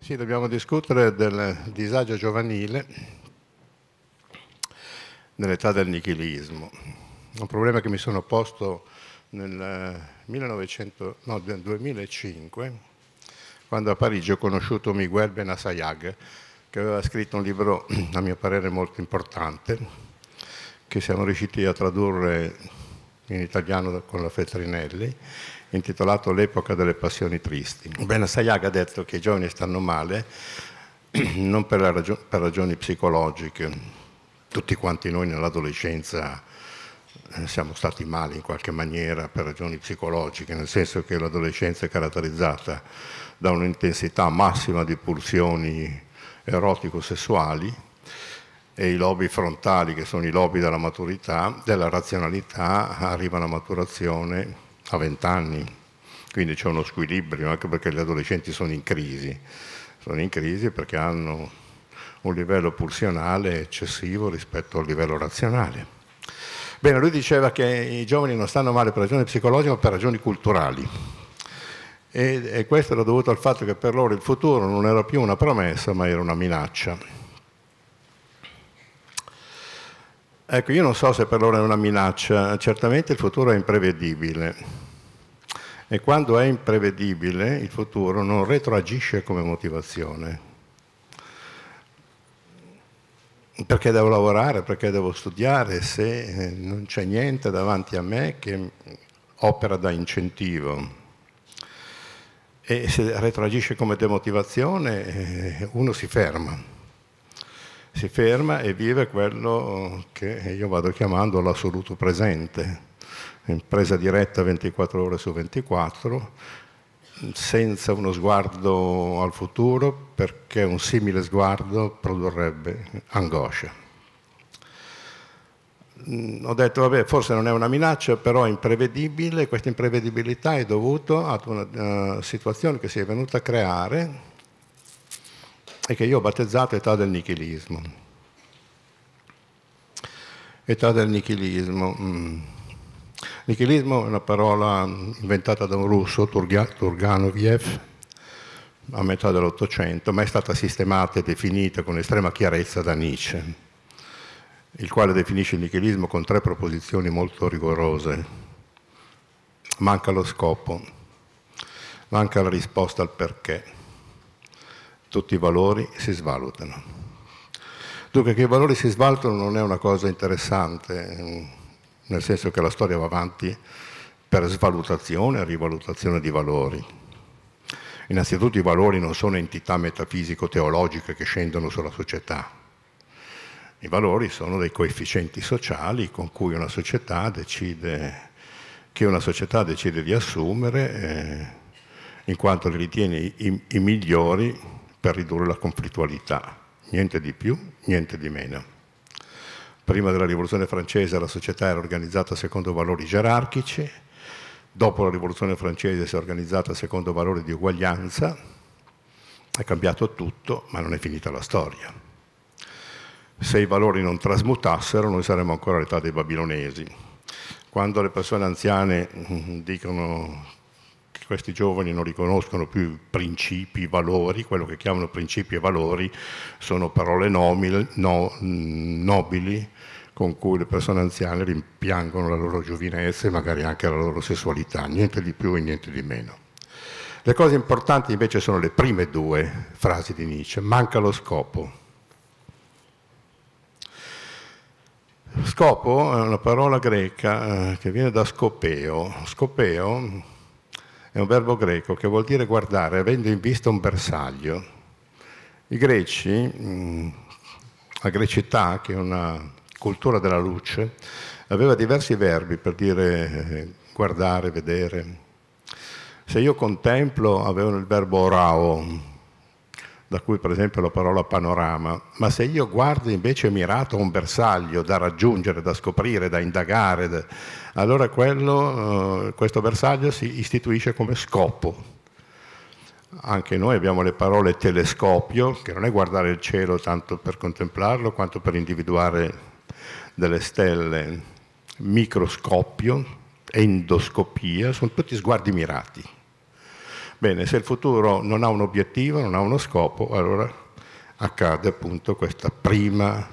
Sì, dobbiamo discutere del disagio giovanile nell'età del nichilismo. Un problema che mi sono posto nel 1900, eh, no, 2005, quando a Parigi ho conosciuto Miguel Benassayag, che aveva scritto un libro, a mio parere, molto importante, che siamo riusciti a tradurre in italiano con la Feltrinelli, intitolato L'epoca delle passioni tristi. Ben Benassayag ha detto che i giovani stanno male non per, ragio- per ragioni psicologiche, tutti quanti noi nell'adolescenza eh, siamo stati male in qualche maniera per ragioni psicologiche, nel senso che l'adolescenza è caratterizzata da un'intensità massima di pulsioni erotico-sessuali e i lobi frontali, che sono i lobi della maturità, della razionalità, arrivano a maturazione a 20 anni, quindi c'è uno squilibrio anche perché gli adolescenti sono in crisi, sono in crisi perché hanno un livello pulsionale eccessivo rispetto al livello razionale. Bene, lui diceva che i giovani non stanno male per ragioni psicologiche ma per ragioni culturali e, e questo era dovuto al fatto che per loro il futuro non era più una promessa ma era una minaccia. Ecco, io non so se per loro è una minaccia, certamente il futuro è imprevedibile e quando è imprevedibile il futuro non retroagisce come motivazione. Perché devo lavorare, perché devo studiare se eh, non c'è niente davanti a me che opera da incentivo. E se retroagisce come demotivazione eh, uno si ferma si ferma e vive quello eh, che io vado chiamando l'assoluto presente, impresa diretta 24 ore su 24, senza uno sguardo al futuro, perché un simile sguardo produrrebbe angoscia. Mm, ho detto, vabbè, forse non è una minaccia, però è imprevedibile, questa imprevedibilità è dovuta ad una uh, situazione che si è venuta a creare e che io ho battezzato età del nichilismo. Età del nichilismo. Mm. Nichilismo è una parola inventata da un russo, Turganoviev, a metà dell'Ottocento, ma è stata sistemata e definita con estrema chiarezza da Nietzsche, il quale definisce il nichilismo con tre proposizioni molto rigorose. Manca lo scopo, manca la risposta al perché tutti i valori si svalutano. Dunque che i valori si svalutano non è una cosa interessante, nel senso che la storia va avanti per svalutazione e rivalutazione di valori. Innanzitutto i valori non sono entità metafisico-teologiche che scendono sulla società. I valori sono dei coefficienti sociali con cui una società decide, che una società decide di assumere eh, in quanto li ritiene i, i migliori per ridurre la conflittualità, niente di più, niente di meno. Prima della rivoluzione francese la società era organizzata secondo valori gerarchici, dopo la rivoluzione francese si è organizzata secondo valori di uguaglianza, è cambiato tutto, ma non è finita la storia. Se i valori non trasmutassero noi saremmo ancora all'età dei babilonesi. Quando le persone anziane mm, dicono questi giovani non riconoscono più principi, valori, quello che chiamano principi e valori sono parole nomile, no, mm, nobili con cui le persone anziane rimpiangono la loro giovinezza e magari anche la loro sessualità, niente di più e niente di meno. Le cose importanti invece sono le prime due frasi di Nietzsche, manca lo scopo. Scopo è una parola greca eh, che viene da scopeo. Scopeo è un verbo greco che vuol dire guardare avendo in vista un bersaglio. I greci, mm, la grecità, che è una cultura della luce, aveva diversi verbi per dire eh, guardare, vedere. Se io contemplo avevano il verbo orao, da cui per esempio la parola panorama, ma se io guardo invece mirato a un bersaglio da raggiungere, da scoprire, da indagare, da allora quello, eh, questo bersaglio si istituisce come scopo. Anche noi abbiamo le parole telescopio, che non è guardare il cielo tanto per contemplarlo quanto per individuare delle stelle, microscopio, endoscopia, sono tutti sguardi mirati. Bene, se il futuro non ha un obiettivo, non ha uno scopo, allora accade appunto questa prima,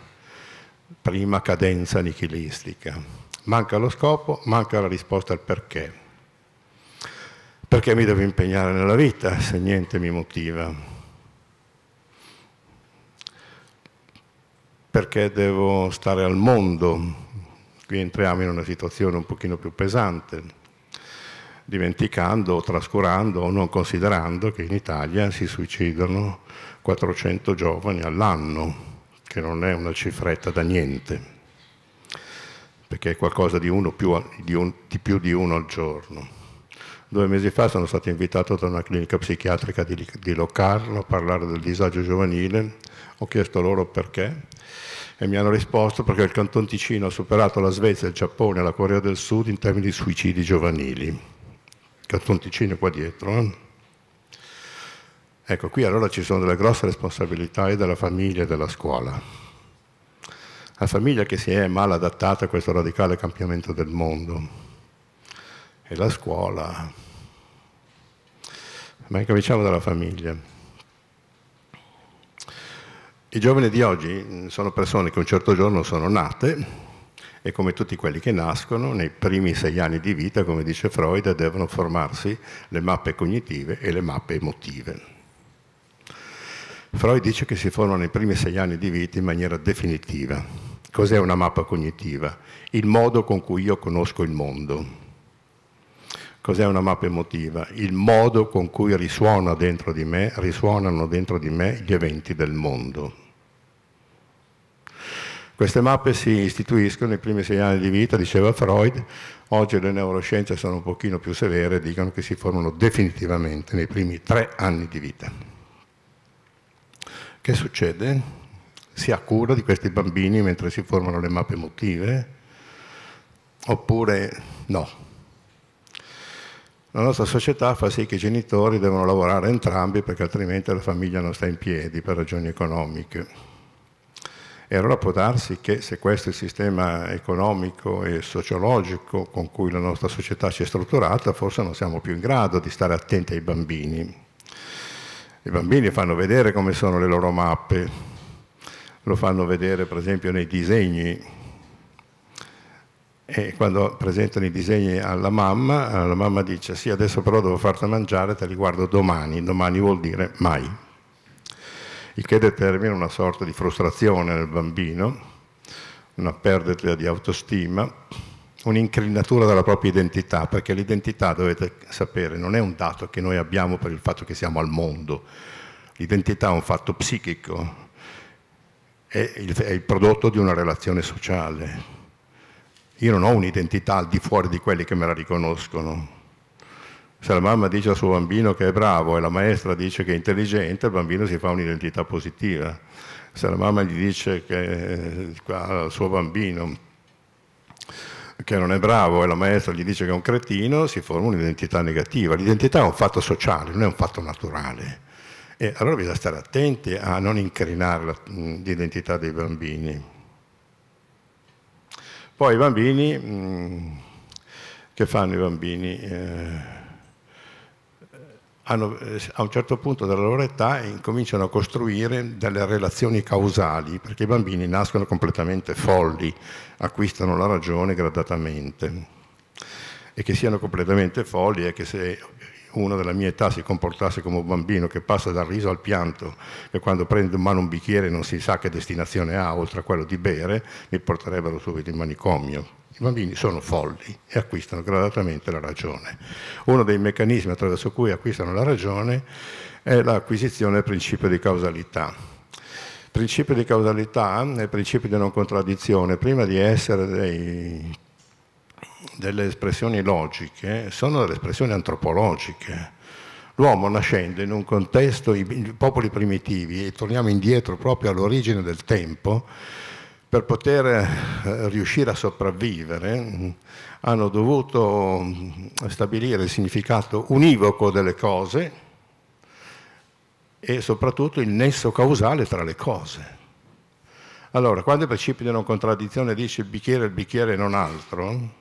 prima cadenza nichilistica. Manca lo scopo, manca la risposta al perché. Perché mi devo impegnare nella vita se niente mi motiva? Perché devo stare al mondo? Qui entriamo in una situazione un pochino più pesante, dimenticando o trascurando o non considerando che in Italia si suicidano 400 giovani all'anno, che non è una cifretta da niente perché è qualcosa di, più, di, un, di più di uno al giorno. Due mesi fa sono stato invitato da una clinica psichiatrica di, di Locarno a parlare del disagio giovanile, ho chiesto loro perché e mi hanno risposto perché il Canton Ticino ha superato la Svezia, il Giappone e la Corea del Sud in termini di suicidi giovanili. Il Canton Ticino è qua dietro. Eh? Ecco, qui allora ci sono delle grosse responsabilità e della famiglia e della scuola. La famiglia che si è mal adattata a questo radicale cambiamento del mondo. E la scuola. Ma incominciamo dalla famiglia. I giovani di oggi mm, sono persone che un certo giorno sono nate e come tutti quelli che nascono, nei primi sei anni di vita, come dice Freud, devono formarsi le mappe cognitive e le mappe emotive. Freud dice che si formano nei primi sei anni di vita in maniera definitiva. Cos'è una mappa cognitiva? Il modo con cui io conosco il mondo. Cos'è una mappa emotiva? Il modo con cui risuona dentro di me, risuonano dentro di me gli eventi del mondo. Queste mappe si istituiscono nei primi sei anni di vita, diceva Freud, oggi le neuroscienze sono un pochino più severe, dicono che si formano definitivamente nei primi tre anni di vita. Che succede? si ha cura di questi bambini mentre si formano le mappe emotive? Oppure no? La nostra società fa sì che i genitori devono lavorare entrambi perché altrimenti la famiglia non sta in piedi per ragioni economiche. E allora può darsi che se questo è il sistema economico e sociologico con cui la nostra società si è strutturata, forse non siamo più in grado di stare attenti ai bambini. I bambini fanno vedere come sono le loro mappe, lo fanno vedere per esempio nei disegni e quando presentano i disegni alla mamma, eh, la mamma dice sì adesso però devo farti mangiare, te li guardo domani, domani vuol dire mai, il che determina una sorta di frustrazione nel bambino, una perdita di autostima, un'incrinatura della propria identità, perché l'identità dovete sapere non è un dato che noi abbiamo per il fatto che siamo al mondo, l'identità è un fatto psichico, è il, è il prodotto di una relazione sociale. Io non ho un'identità al di fuori di quelli che me la riconoscono. Se la mamma dice al suo bambino che è bravo e la maestra dice che è intelligente, il bambino si fa un'identità positiva. Se la mamma gli dice che, eh, al suo bambino che non è bravo e la maestra gli dice che è un cretino, si forma un'identità negativa. L'identità è un fatto sociale, non è un fatto naturale. E allora bisogna stare attenti a non incrinare l'identità dei bambini. Poi i bambini, che fanno i bambini? Eh, hanno, eh, a un certo punto della loro età incominciano a costruire delle relazioni causali, perché i bambini nascono completamente folli, acquistano la ragione gradatamente. E che siano completamente folli è che se uno della mia età si comportasse come un bambino che passa dal riso al pianto, e quando prende in mano un bicchiere non si sa che destinazione ha, oltre a quello di bere, mi porterebbero subito in manicomio. I bambini sono folli e acquistano gradatamente la ragione. Uno dei meccanismi attraverso cui acquistano la ragione è l'acquisizione del principio di causalità. principio di causalità è il principio di non contraddizione. Prima di essere dei delle espressioni logiche sono delle espressioni antropologiche. L'uomo nascendo in un contesto, i, popoli primitivi, e torniamo indietro proprio all'origine del tempo, per poter eh, riuscire a sopravvivere hanno dovuto mm, stabilire il significato univoco delle cose e soprattutto il nesso causale tra le cose. Allora, quando il principio di non contraddizione dice il bicchiere, il bicchiere e non altro,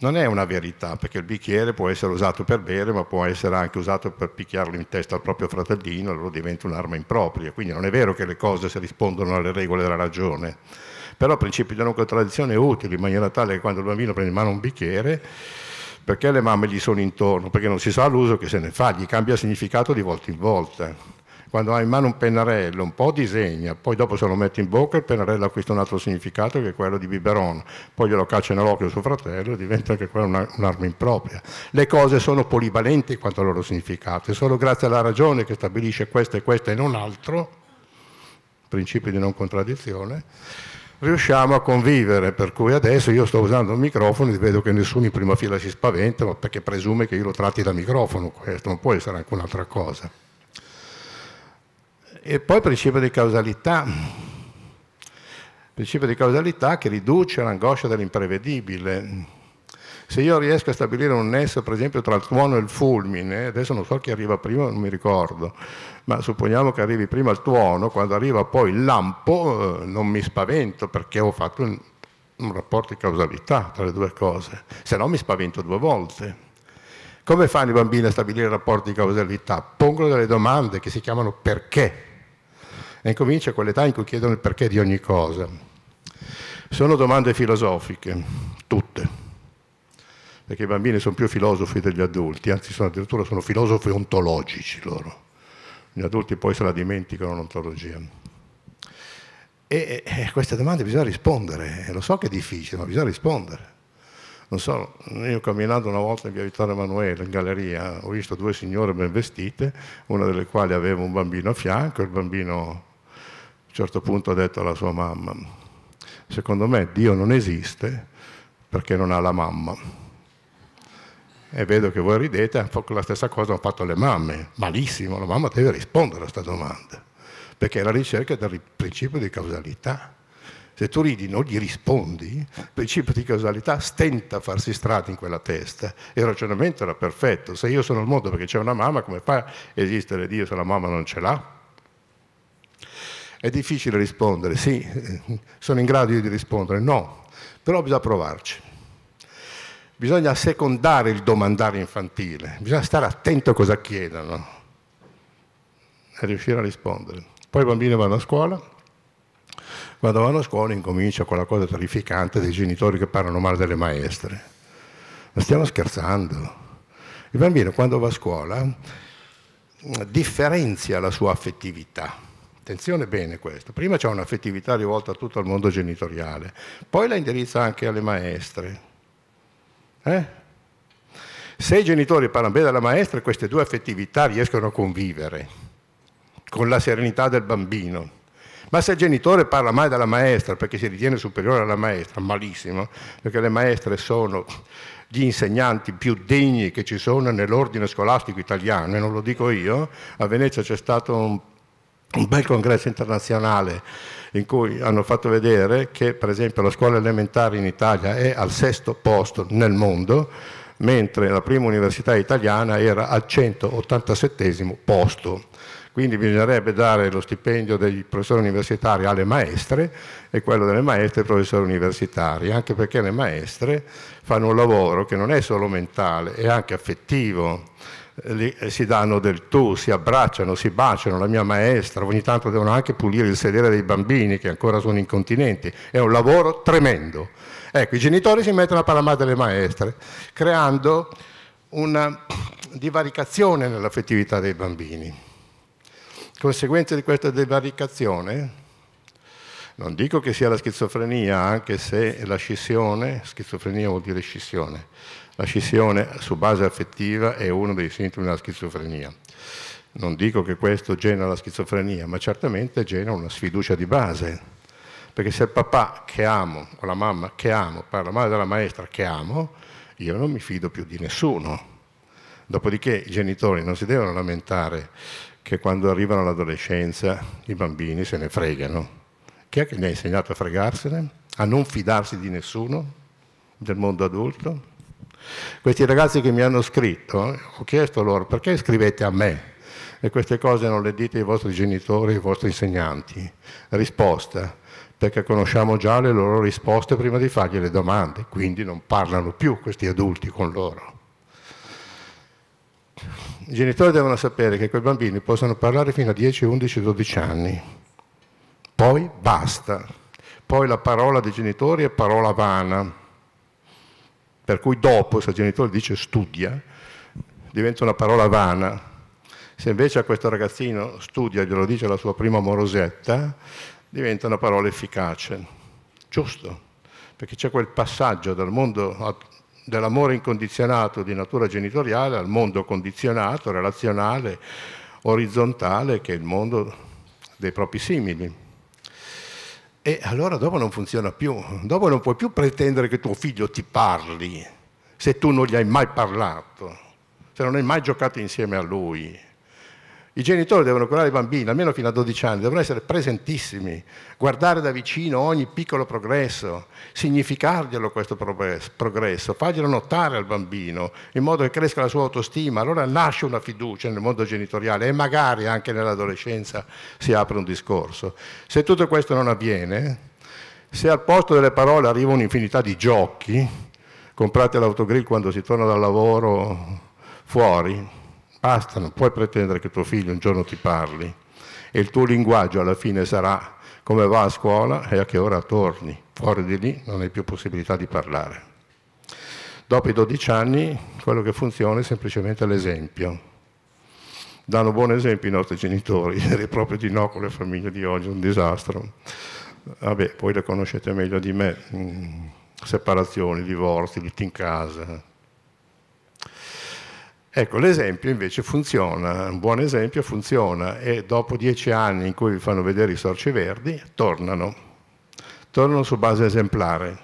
non è una verità, perché il bicchiere può essere usato per bere, ma può essere anche usato per picchiarlo in testa al proprio fratellino, allora diventa un'arma impropria. Quindi non è vero che le cose si rispondono alle regole della ragione. Però il principio di non contraddizione è utile in maniera tale che quando il bambino prende in mano un bicchiere, perché le mamme gli sono intorno? Perché non si sa l'uso che se ne fa, gli cambia significato di volta in volta. Quando ha in mano un pennarello, un po' disegna, poi dopo se lo mette in bocca il pennarello acquista un altro significato che è quello di biberon, poi glielo caccia nell'occhio suo fratello e diventa anche quella un'arma impropria. Le cose sono polivalenti quanto al loro significato, è solo grazie alla ragione che stabilisce questo e questo e non altro, principio di non contraddizione, riusciamo a convivere, per cui adesso io sto usando un microfono e vedo che nessuno in prima fila si spaventa, perché presume che io lo tratti da microfono questo, non può essere anche un'altra cosa. E poi il principio di causalità, il principio di causalità che riduce l'angoscia dell'imprevedibile. Se io riesco a stabilire un nesso, per esempio, tra il tuono e il fulmine, adesso non so chi arriva prima, non mi ricordo, ma supponiamo che arrivi prima il tuono, quando arriva poi il lampo eh, non mi spavento perché ho fatto un, rapporto di causalità tra le due cose, se no mi spavento due volte. Come fanno i bambini a stabilire i rapporti di causalità? Pongono delle domande che si chiamano perché e incomincia quell'età in cui chiedono il perché di ogni cosa. Sono domande filosofiche, tutte, perché i bambini sono più filosofi degli adulti, anzi sono addirittura sono filosofi ontologici loro. Gli adulti poi se la dimenticano l'ontologia. E, e a queste domande bisogna rispondere, e lo so che è difficile, ma bisogna rispondere. Non so, io camminando una volta in via Vittorio Emanuele, in galleria, ho visto due signore ben vestite, una delle quali aveva un bambino a fianco, il bambino a un certo punto ha detto alla sua mamma, secondo me Dio non esiste perché non ha la mamma. E vedo che voi ridete, la stessa cosa hanno fatto le mamme, malissimo, la mamma deve rispondere a questa domanda, perché è la ricerca del principio di causalità. Se tu ridi non gli rispondi, il principio di causalità stenta a farsi strada in quella testa. Il ragionamento era perfetto. Se io sono al mondo perché c'è una mamma, come fa a esistere Dio se la mamma non ce l'ha? È difficile rispondere, sì, eh, sono in grado io di rispondere, no, però bisogna provarci. Bisogna secondare il domandare infantile, bisogna stare attento a cosa chiedono e riuscire a rispondere. Poi i bambini vanno a scuola, quando vanno a scuola incomincia quella cosa terrificante dei genitori che parlano male delle maestre. Ma stiamo scherzando. Il bambino quando va a scuola eh, differenzia la sua affettività attenzione bene questo, prima c'è un'affettività rivolta a tutto il mondo genitoriale, poi la indirizza anche alle maestre. Eh? Se i genitori parlano bene della maestra, queste due affettività riescono a convivere con la serenità del bambino. Ma se il genitore parla male della maestra perché si ritiene superiore alla maestra, malissimo, perché le maestre sono gli insegnanti più degni che ci sono nell'ordine scolastico italiano, e non lo dico io, a Venezia c'è stato un un bel congresso internazionale in cui hanno fatto vedere che per esempio la scuola elementare in Italia è al sesto posto nel mondo, mentre la prima università italiana era al 187 posto. Quindi bisognerebbe dare lo stipendio dei professori universitari alle maestre e quello delle maestre ai professori universitari, anche perché le maestre fanno un lavoro che non è solo mentale, è anche affettivo, lì, eh, si danno del tu, si abbracciano, si baciano, la mia maestra, ogni tanto devono anche pulire il sedere dei bambini che ancora sono incontinenti, è un lavoro tremendo. Ecco, i genitori si mettono a parlare delle maestre, creando una divaricazione nell'affettività dei bambini. Conseguenza di questa divaricazione, non dico che sia la schizofrenia, anche se la scissione, schizofrenia vuol dire scissione, la scissione su base affettiva è uno dei sintomi della schizofrenia. Non dico che questo genera la schizofrenia, ma certamente genera una sfiducia di base. Perché se il papà che amo o la mamma che amo parla male della maestra che amo, io non mi fido più di nessuno. Dopodiché i genitori non si devono lamentare che quando arrivano all'adolescenza i bambini se ne fregano. Chi è che gli ha insegnato a fregarsene? A non fidarsi di nessuno? Del mondo adulto? Questi ragazzi che mi hanno scritto, ho chiesto loro perché scrivete a me e queste cose non le dite ai vostri genitori, ai vostri insegnanti. Risposta, perché conosciamo già le loro risposte prima di fargli le domande, quindi non parlano più questi adulti con loro. I genitori devono sapere che quei bambini possono parlare fino a 10, 11, 12 anni, poi basta. Poi la parola dei genitori è parola vana, per cui dopo, se il genitore dice studia, diventa una parola vana. Se invece a questo ragazzino studia, glielo dice la sua prima morosetta, diventa una parola efficace. Giusto, perché c'è quel passaggio dal mondo dell'amore incondizionato di natura genitoriale al mondo condizionato, relazionale, orizzontale, che è il mondo dei propri simili. E allora dopo non funziona più, dopo non puoi più pretendere che tuo figlio ti parli se tu non gli hai mai parlato, se non hai mai giocato insieme a lui. I genitori devono curare i bambini almeno fino a 12 anni, devono essere presentissimi, guardare da vicino ogni piccolo progresso, significarglielo questo progresso, farglielo notare al bambino in modo che cresca la sua autostima, allora nasce una fiducia nel mondo genitoriale e magari anche nell'adolescenza si apre un discorso. Se tutto questo non avviene, se al posto delle parole arriva un'infinità di giochi, comprate l'autogrill quando si torna dal lavoro fuori, Basta, non puoi pretendere che tuo figlio un giorno ti parli e il tuo linguaggio alla fine sarà come va a scuola e a che ora torni. Fuori di lì non hai più possibilità di parlare. Dopo i 12 anni quello che funziona è semplicemente l'esempio. Danno buon esempio i nostri genitori, è proprio di no con le famiglie di oggi, un disastro. Vabbè, poi le conoscete meglio di me, mm, separazioni, divorzi, lutti in casa, Ecco, l'esempio invece funziona, un buon esempio funziona e dopo dieci anni in cui vi fanno vedere i sorci verdi, tornano, tornano su base esemplare.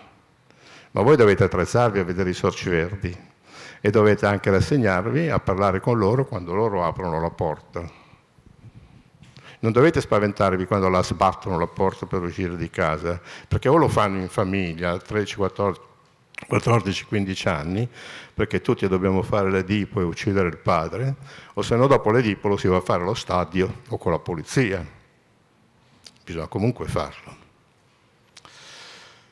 Ma voi dovete attrezzarvi a vedere i sorci verdi e dovete anche rassegnarvi a parlare con loro quando loro aprono la porta. Non dovete spaventarvi quando la sbattono la porta per uscire di casa, perché o lo fanno in famiglia, 13, 14, 14-15 anni, perché tutti dobbiamo fare l'Edipo e uccidere il padre, o se no dopo l'Edipo lo si va a fare allo stadio o con la polizia. Bisogna comunque farlo.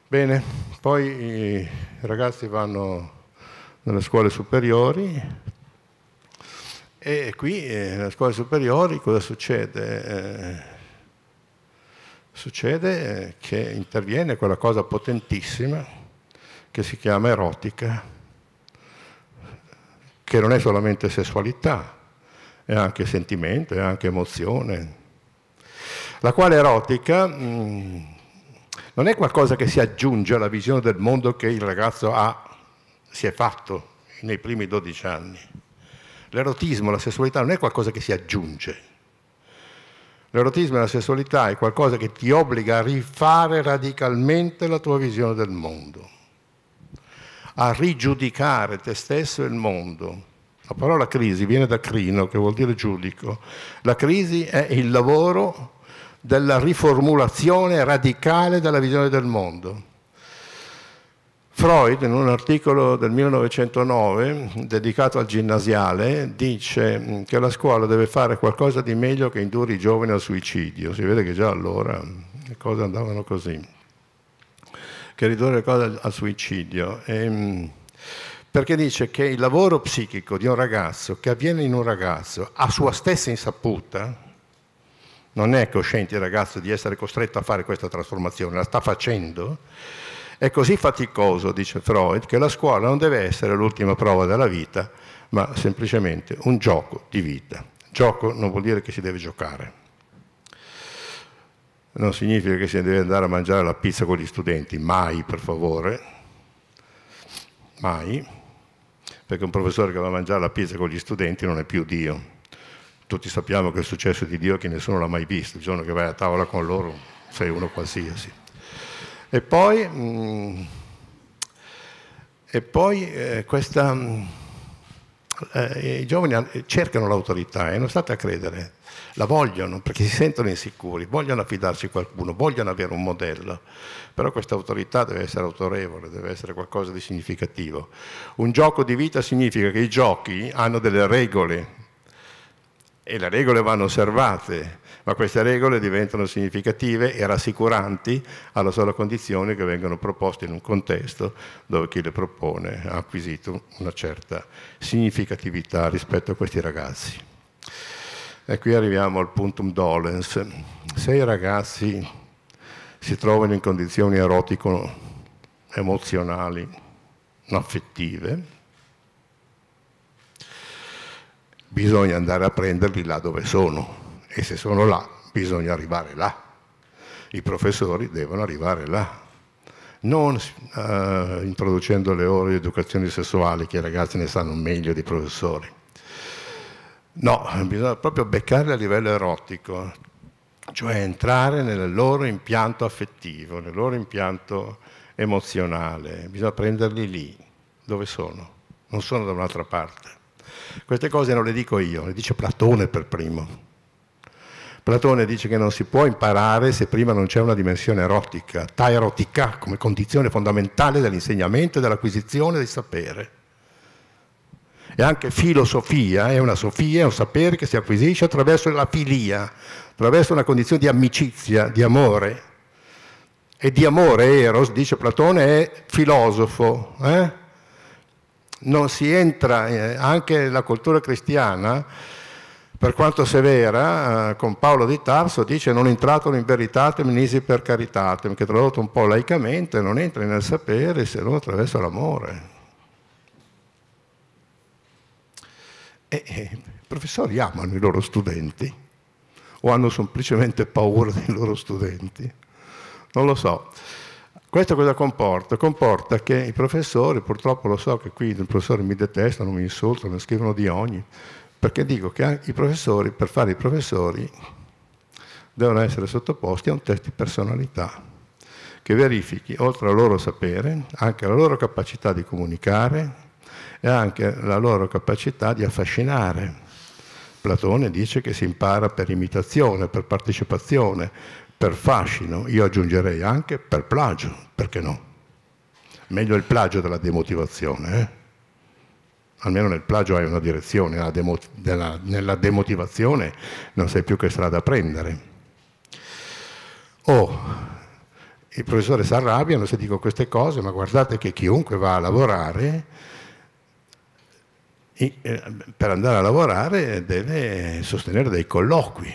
Bene, poi i ragazzi vanno nelle scuole superiori e qui eh, nelle scuole superiori cosa succede? Eh, succede eh, che interviene quella cosa potentissima che si chiama erotica, che non è solamente sessualità, è anche sentimento, è anche emozione, la quale erotica mh, mm, non è qualcosa che si aggiunge alla visione del mondo che il ragazzo ha, si è fatto nei primi 12 anni. L'erotismo, la sessualità non è qualcosa che si aggiunge. L'erotismo e la sessualità è qualcosa che ti obbliga a rifare radicalmente la tua visione del mondo a rigiudicare te stesso e il mondo. La parola crisi viene da crino, che vuol dire giudico. La crisi è il lavoro della riformulazione radicale della visione del mondo. Freud, in un articolo del 1909 dedicato al ginnasiale, dice che la scuola deve fare qualcosa di meglio che indurre i giovani al suicidio. Si vede che già allora le cose andavano così che ridurre le cose al suicidio. E, ehm, perché dice che il lavoro psichico di un ragazzo che avviene in un ragazzo a sua stessa insaputa, non è cosciente il ragazzo di essere costretto a fare questa trasformazione, la sta facendo, è così faticoso, dice Freud, che la scuola non deve essere l'ultima prova della vita, ma semplicemente un gioco di vita. Gioco non vuol dire che si deve giocare non significa che si deve andare a mangiare la pizza con gli studenti, mai per favore, mai, perché un professore che va a mangiare la pizza con gli studenti non è più Dio. Tutti sappiamo che è successo di Dio che nessuno l'ha mai visto, il giorno che vai a tavola con loro sei uno qualsiasi. E poi, mh, mm, e poi eh, questa... Mh, mm, eh, i giovani cercano l'autorità e non state a credere, la vogliono perché si sentono insicuri, vogliono affidarsi a qualcuno, vogliono avere un modello, però questa autorità deve essere autorevole, deve essere qualcosa di significativo. Un gioco di vita significa che i giochi hanno delle regole e le regole vanno osservate ma queste regole diventano significative e rassicuranti alla sola condizione che vengano proposte in un contesto dove chi le propone ha acquisito una certa significatività rispetto a questi ragazzi. E qui arriviamo al puntum dolens. Se i ragazzi si trovano in condizioni erotico-emozionali non affettive, bisogna andare a prenderli là dove sono, e se sono là, bisogna arrivare là. I professori devono arrivare là. Non eh, introducendo le ore di educazione sessuale, che i ragazzi ne sanno meglio dei professori. No, bisogna proprio beccarli a livello erotico, cioè entrare nel loro impianto affettivo, nel loro impianto emozionale. Bisogna prenderli lì, dove sono, non sono da un'altra parte. Queste cose non le dico io, le dice Platone per primo. Platone dice che non si può imparare se prima non c'è una dimensione erotica, ta erotica come condizione fondamentale dell'insegnamento e dell'acquisizione del sapere. E anche filosofia è una sofia, è un sapere che si acquisisce attraverso la filia, attraverso una condizione di amicizia, di amore. E di amore, Eros, dice Platone, è filosofo. Eh? Non si entra, eh, anche la cultura cristiana, per quanto severa, eh, con Paolo di Tarso dice non entrato in veritatem nisi per caritatem, che tradotto un po' laicamente non entri nel sapere se non attraverso l'amore. E, e, I professori amano i loro studenti o hanno semplicemente paura dei loro studenti, non lo so. Questo cosa comporta? Comporta che i professori, purtroppo lo so che qui i professori mi detestano, mi insultano, mi scrivono di ogni, perché dico che i professori, per fare i professori, devono essere sottoposti a un test di personalità che verifichi, oltre al loro sapere, anche la loro capacità di comunicare e anche la loro capacità di affascinare. Platone dice che si impara per imitazione, per partecipazione, per fascino, io aggiungerei anche per plagio, perché no? Meglio il plagio della demotivazione. Eh? almeno nel plagio hai una direzione, nella, demo, della, nella demotivazione non sai più che strada prendere. Oh, il professore si arrabbiano se dico queste cose, ma guardate che chiunque va a lavorare, eh, per andare a lavorare deve sostenere dei colloqui.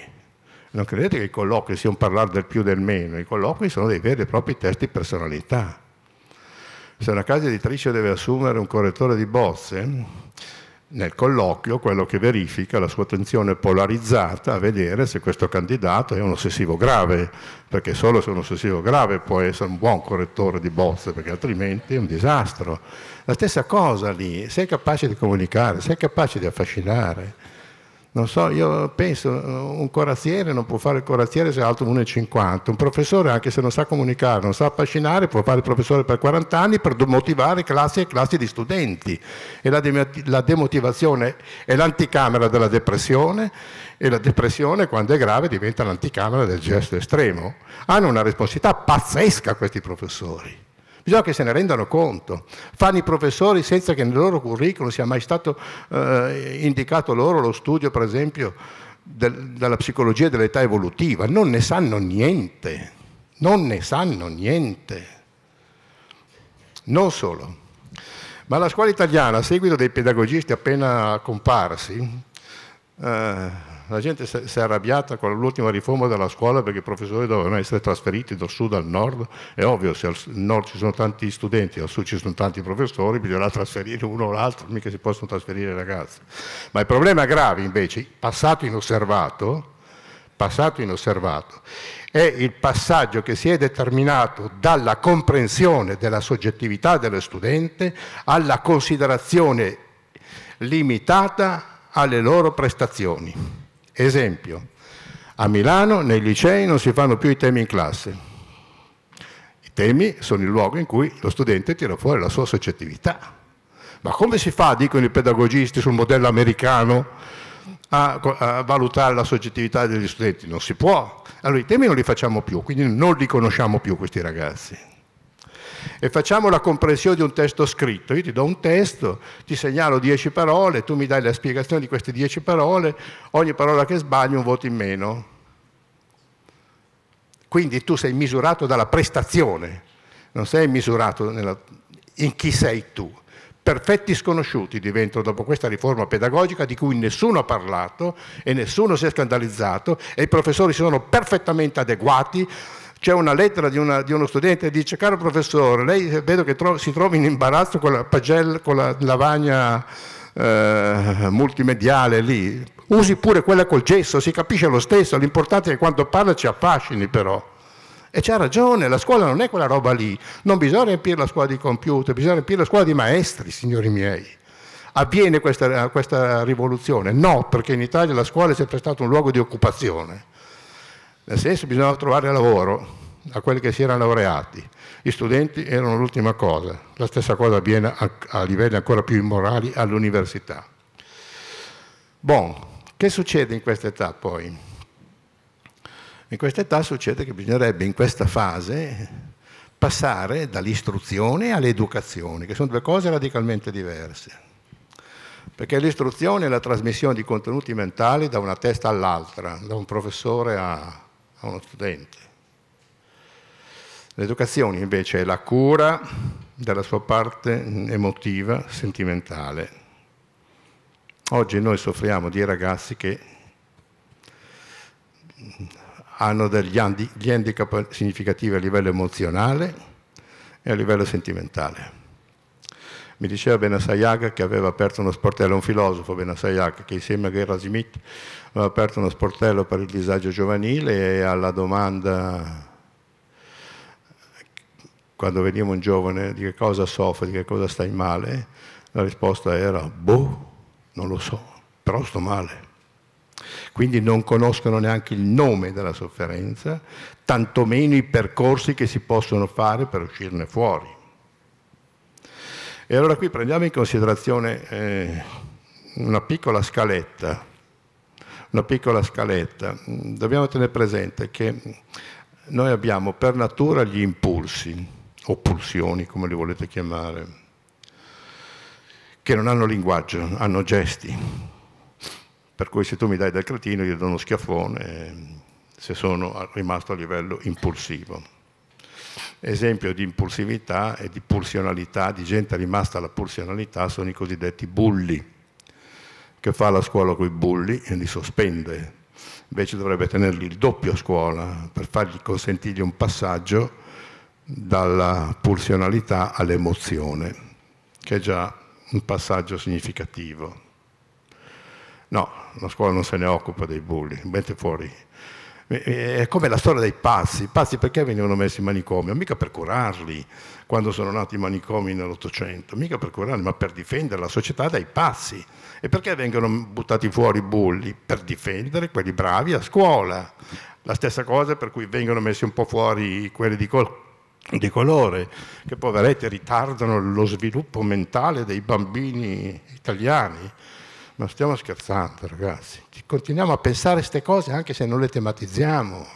Non credete che i colloqui siano parlare del più del meno, i colloqui sono dei veri e propri test di personalità se una casa editrice deve assumere un correttore di bozze, nel colloquio quello che verifica la sua attenzione polarizzata a vedere se questo candidato è un ossessivo grave, perché solo se è un ossessivo grave può essere un buon correttore di bozze, perché altrimenti è un disastro. La stessa cosa lì, sei capace di comunicare, sei capace di affascinare, non so, io penso, eh, un corazziere non può fare il corazziere se è alto 1,50, un professore anche se non sa comunicare, non sa affascinare, può fare il professore per 40 anni per motivare classi e classi di studenti. E la, de la demotivazione è l'anticamera della depressione e la depressione quando è grave diventa l'anticamera del gesto estremo. Hanno una responsabilità pazzesca questi professori Bisogna che se ne rendano conto. Fanno i professori senza che nel loro curriculum sia mai stato eh, indicato loro lo studio, per esempio, del, della psicologia dell'età evolutiva. Non ne sanno niente. Non ne sanno niente. Non solo. Ma la scuola italiana, a seguito dei pedagogisti appena comparsi, eh, la gente si è arrabbiata con l'ultima riforma della scuola perché i professori dovevano essere trasferiti dal sud al nord. È ovvio, se al nord ci sono tanti studenti, al sud ci sono tanti professori, bisognerà trasferire uno o l'altro, mica si possono trasferire i ragazzi. Ma il problema grave invece, passato inosservato, passato inosservato, è il passaggio che si è determinato dalla comprensione della soggettività dello studente alla considerazione limitata alle loro prestazioni. Esempio, a Milano nei licei non si fanno più i temi in classe. I temi sono il luogo in cui lo studente tira fuori la sua soggettività. Ma come si fa, dicono i pedagogisti sul modello americano, a, a valutare la soggettività degli studenti? Non si può. Allora i temi non li facciamo più, quindi non li conosciamo più questi ragazzi. E facciamo la comprensione di un testo scritto. Io ti do un testo, ti segnalo dieci parole, tu mi dai la spiegazione di queste dieci parole, ogni parola che sbaglio un voto in meno. Quindi tu sei misurato dalla prestazione, non sei misurato nella... in chi sei tu perfetti sconosciuti diventano dopo questa riforma pedagogica di cui nessuno ha parlato e nessuno si è scandalizzato e i professori si sono perfettamente adeguati c'è una lettera di, una, di uno studente che dice, caro professore, lei eh, vedo che tro si trova in imbarazzo con la, pagella, con la lavagna eh, multimediale lì, usi pure quella col gesso, si capisce lo stesso, l'importante è che quando parla ci affascini però. E c'ha ragione, la scuola non è quella roba lì, non bisogna riempire la scuola di computer, bisogna riempire la scuola di maestri, signori miei. Avviene questa, questa rivoluzione? No, perché in Italia la scuola è sempre stata un luogo di occupazione nel senso bisognava trovare lavoro a quelli che si erano laureati. Gli studenti erano l'ultima cosa. La stessa cosa avviene a, a livelli ancora più immorali all'università. Bon, che succede in questa età poi? In questa età succede che bisognerebbe in questa fase passare dall'istruzione all'educazione, che sono due cose radicalmente diverse. Perché l'istruzione è la trasmissione di contenuti mentali da una testa all'altra, da un professore a, a uno studente. L'educazione invece è la cura della sua parte emotiva, sentimentale. Oggi noi soffriamo di ragazzi che hanno degli handicap significativi a livello emozionale e a livello sentimentale. Mi diceva Benassayag che aveva aperto uno sportello, un filosofo Benassayag, che insieme a Smith ho aperto uno sportello per il disagio giovanile e alla domanda quando veniva un giovane di che cosa soffri, di che cosa stai male, la risposta era boh, non lo so, però sto male. Quindi non conoscono neanche il nome della sofferenza, tantomeno i percorsi che si possono fare per uscirne fuori. E allora qui prendiamo in considerazione eh, una piccola scaletta una piccola scaletta. Mm, dobbiamo tenere presente che noi abbiamo per natura gli impulsi, o pulsioni come li volete chiamare, che non hanno linguaggio, hanno gesti. Per cui se tu mi dai del cretino io do uno schiaffone se sono rimasto a livello impulsivo. Esempio di impulsività e di pulsionalità, di gente rimasta alla pulsionalità, sono i cosiddetti bulli che fa la scuola con i bulli e li sospende. Invece dovrebbe tenerli il doppio a scuola per fargli consentire un passaggio dalla pulsionalità all'emozione, che è già un passaggio significativo. No, la scuola non se ne occupa dei bulli, mette fuori eh, eh, è come la storia dei pazzi. I pazzi perché venivano messi in manicomio? Mica per curarli, quando sono nati i manicomi nell'Ottocento, mica per curarli, ma per difendere la società dai pazzi. E perché vengono buttati fuori i bulli? Per difendere quelli bravi a scuola. La stessa cosa per cui vengono messi un po' fuori quelli di colpo di colore, che poveretti ritardano lo sviluppo mentale dei bambini italiani. Ma stiamo scherzando, ragazzi. Continuiamo a pensare queste cose anche se non le tematizziamo.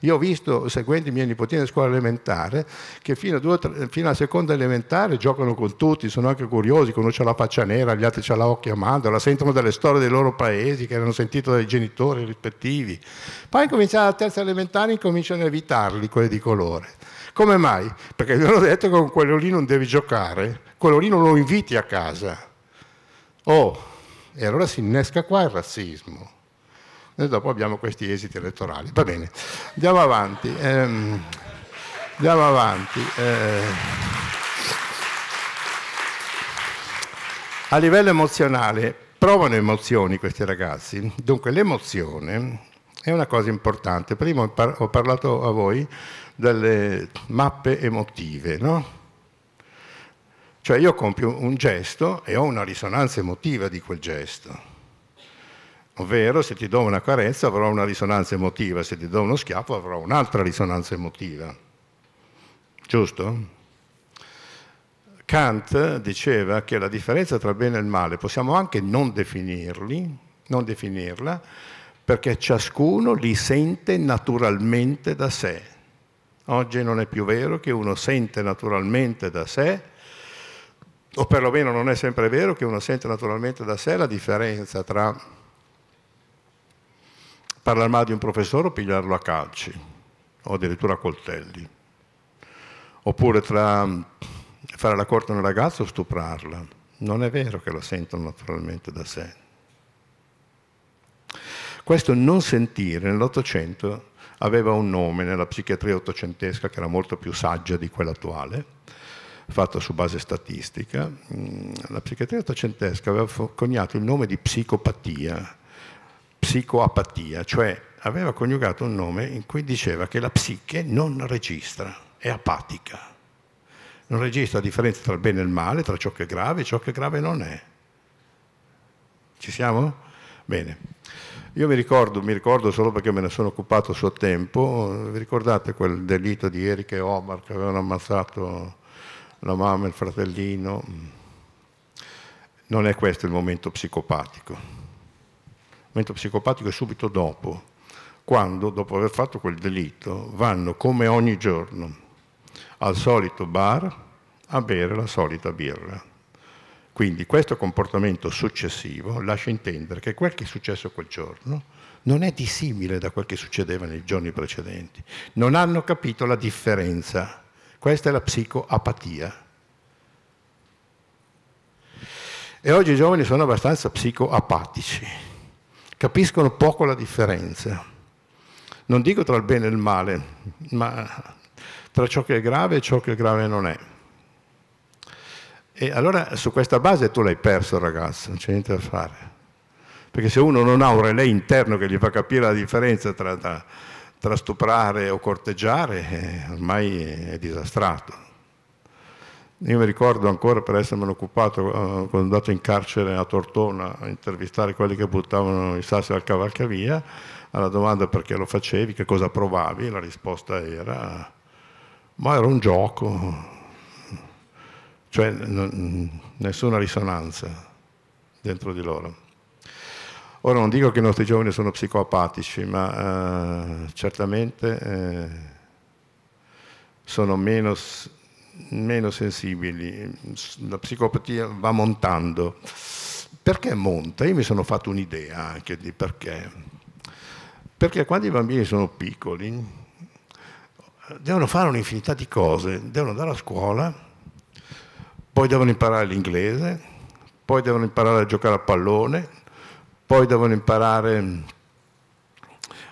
Io ho visto, seguendo i miei nipotini a scuola elementare, che fino, due, tre, fino, alla seconda elementare giocano con tutti, sono anche curiosi, uno conoscono la faccia nera, gli altri ce la occhio a mandorla, sentono delle storie dei loro paesi che erano sentite dai genitori rispettivi. Poi cominciano la terza elementare e cominciano a evitarli quelli di colore. Come mai? Perché vi hanno detto che con quello lì non devi giocare, quello lì non lo inviti a casa. Oh, e allora si innesca qua il razzismo. E dopo abbiamo questi esiti elettorali. Va bene, andiamo avanti. Ehm, andiamo avanti. Ehm. A livello emozionale, provano emozioni questi ragazzi. Dunque, l'emozione è una cosa importante. Prima ho parlato a voi delle mappe emotive, no? Cioè io compio un gesto e ho una risonanza emotiva di quel gesto. Ovvero se ti do una carezza avrò una risonanza emotiva, se ti do uno schiaffo avrò un'altra risonanza emotiva. Giusto? Kant diceva che la differenza tra bene e male possiamo anche non definirli, non definirla, perché ciascuno li sente naturalmente da sé. Oggi non è più vero che uno sente naturalmente da sé o perlomeno non è sempre vero che uno sente naturalmente da sé la differenza tra parlare male di un professore o pigliarlo a calci o addirittura a coltelli, oppure tra mm, fare la corte a una ragazza o stuprarla. Non è vero che lo sentono naturalmente da sé. Questo non sentire nell'Ottocento aveva un nome nella psichiatria ottocentesca che era molto più saggia di quella attuale, fatta su base statistica, mm, la psichiatria ottocentesca aveva coniato il nome di psicopatia, psicoapatia, cioè aveva coniugato un nome in cui diceva che la psiche non registra, è apatica, non registra la differenza tra il bene e il male, tra ciò che è grave e ciò che è grave non è. Ci siamo? Bene. Io mi ricordo, mi ricordo solo perché me ne sono occupato a suo tempo, vi ricordate quel delitto di Eric e Omar che avevano ammazzato la mamma, il fratellino. Mm. Non è questo il momento psicopatico. Il momento psicopatico è subito dopo, quando, dopo aver fatto quel delitto, vanno come ogni giorno al solito bar a bere la solita birra. Quindi questo comportamento successivo lascia intendere che quel che è successo quel giorno non è dissimile da quel che succedeva nei giorni precedenti. Non hanno capito la differenza questa è la psicoapatia. E oggi i giovani sono abbastanza psicoapatici, capiscono poco la differenza. Non dico tra il bene e il male, ma tra ciò che è grave e ciò che grave non è. E allora su questa base tu l'hai perso ragazzo, non c'è niente da fare. Perché se uno non ha un relay interno che gli fa capire la differenza tra, tra tra stuprare o corteggiare eh, ormai è disastrato. Io mi ricordo ancora per essermene occupato eh, quando andato in carcere a Tortona a intervistare quelli che buttavano i sassi al cavalcavia, alla domanda perché lo facevi, che cosa provavi, la risposta era ma era un gioco, cioè nessuna risonanza dentro di loro. Ora non dico che i nostri giovani sono psicopatici, ma eh, certamente eh, sono meno, meno, sensibili. La psicopatia va montando. Perché monta? Io mi sono fatto un'idea anche di perché. Perché quando i bambini sono piccoli devono fare un'infinità di cose, devono andare a scuola, poi devono imparare l'inglese, poi devono imparare a giocare a pallone, poi devono imparare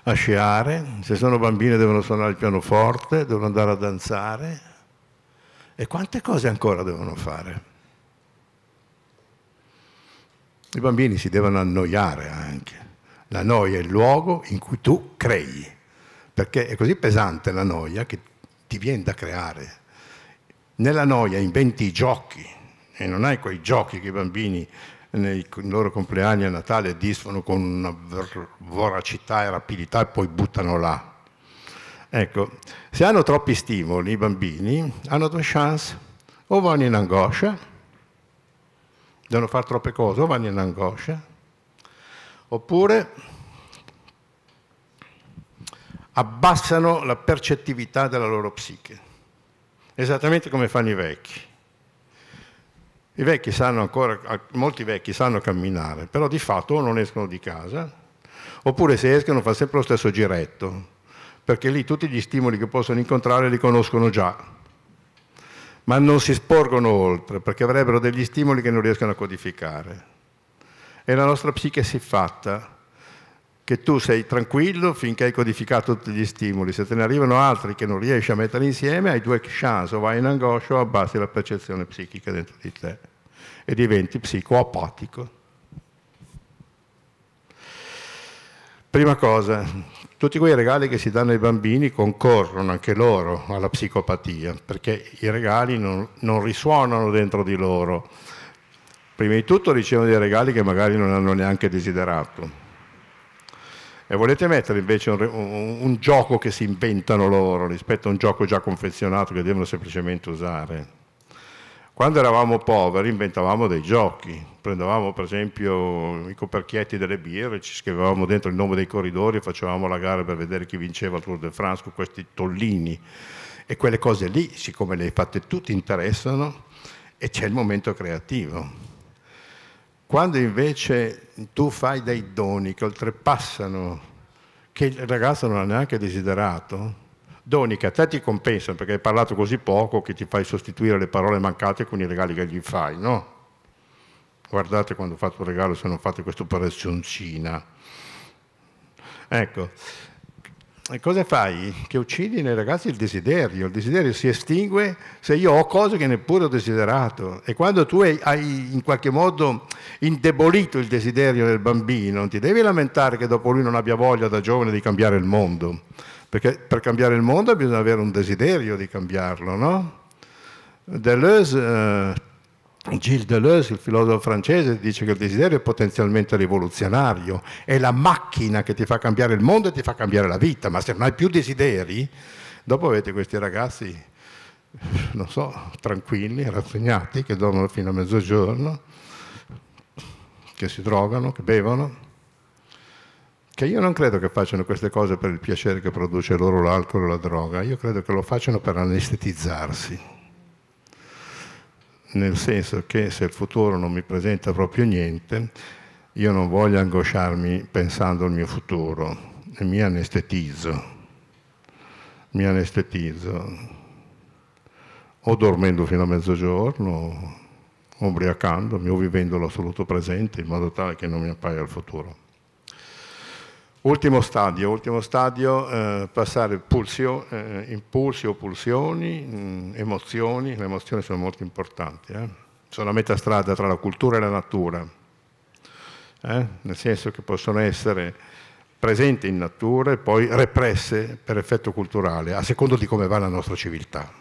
a sciare, se sono bambine devono suonare il pianoforte, devono andare a danzare e quante cose ancora devono fare. I bambini si devono annoiare anche. La noia è il luogo in cui tu crei, perché è così pesante la noia che ti viene da creare. Nella noia inventi i giochi e non hai quei giochi che i bambini nei loro compleanni a Natale disfono con una voracità e rapidità e poi buttano là. Ecco, se hanno troppi stimoli i bambini hanno due chance, o vanno in angoscia, devono fare troppe cose, o vanno in angoscia, oppure abbassano la percettività della loro psiche, esattamente come fanno i vecchi. I vecchi sanno ancora, molti vecchi sanno camminare, però di fatto o non escono di casa, oppure se escono fa sempre lo stesso giretto, perché lì tutti gli stimoli che possono incontrare li conoscono già, ma non si sporgono oltre, perché avrebbero degli stimoli che non riescono a codificare. E la nostra psiche si è fatta che tu sei tranquillo finché hai codificato tutti gli stimoli, se te ne arrivano altri che non riesci a mettere insieme hai due chance, o vai in angoscia o abbassi la percezione psichica dentro di te e diventi psicoapatico. Prima cosa, tutti quei regali che si danno ai bambini concorrono anche loro alla psicopatia, perché i regali non, non risuonano dentro di loro. Prima di tutto ricevono dei regali che magari non hanno neanche desiderato, e volete mettere invece un, un, un, gioco che si inventano loro rispetto a un gioco già confezionato che devono semplicemente usare. Quando eravamo poveri inventavamo dei giochi, prendevamo per esempio i coperchietti delle birre, ci scrivevamo dentro il nome dei corridori e facevamo la gara per vedere chi vinceva il Tour de France con questi tollini. E quelle cose lì, siccome le hai fatte tu, ti interessano e c'è il momento creativo quando invece tu fai dei doni che oltrepassano, che il ragazzo non ha neanche desiderato, doni che a te ti compensano perché hai parlato così poco che ti fai sostituire le parole mancate con i regali che gli fai, no? Guardate quando ho fatto un regalo se non fate questa operazioncina. Ecco, e cosa fai? Che uccidi nei ragazzi il desiderio, il desiderio si estingue se io ho cose che neppure ho desiderato e quando tu hai in qualche modo indebolito il desiderio del bambino, non ti devi lamentare che dopo lui non abbia voglia da giovane di cambiare il mondo, perché per cambiare il mondo bisogna avere un desiderio di cambiarlo, no? Deleuze eh, Gilles Deleuze, il filosofo francese, dice che il desiderio è potenzialmente rivoluzionario, è la macchina che ti fa cambiare il mondo e ti fa cambiare la vita, ma se non hai più desideri, dopo avete questi ragazzi, non so, tranquilli, rassegnati, che dormono fino a mezzogiorno, che si drogano, che bevono, che io non credo che facciano queste cose per il piacere che produce loro l'alcol o la droga, io credo che lo facciano per anestetizzarsi nel senso che se il futuro non mi presenta proprio niente, io non voglio angosciarmi pensando al mio futuro, mi anestetizzo, mi anestetizzo, o dormendo fino a mezzogiorno, o ubriacandomi, o vivendo l'assoluto presente in modo tale che non mi appaia il futuro. Ultimo stadio, ultimo stadio eh, passare pulsio, eh, impulsi o pulsioni, mh, mm, emozioni, le emozioni sono molto importanti, eh? sono a metà strada tra la cultura e la natura, eh. nel senso che possono essere presenti in natura e poi represse per effetto culturale, a secondo di come va la nostra civiltà.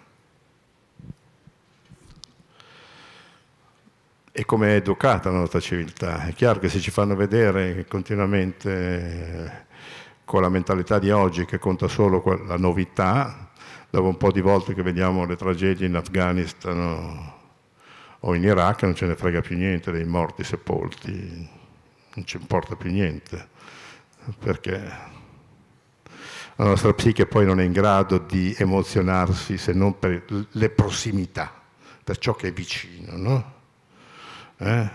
e come è educata la nostra civiltà. È chiaro che se ci fanno vedere continuamente eh, con la mentalità di oggi che conta solo la novità, dopo un po' di volte che vediamo le tragedie in Afghanistan o in Iraq non ce ne frega più niente dei morti sepolti, non ci importa più niente, perché la nostra psiche poi non è in grado di emozionarsi se non per le prossimità, per ciò che è vicino. No? eh?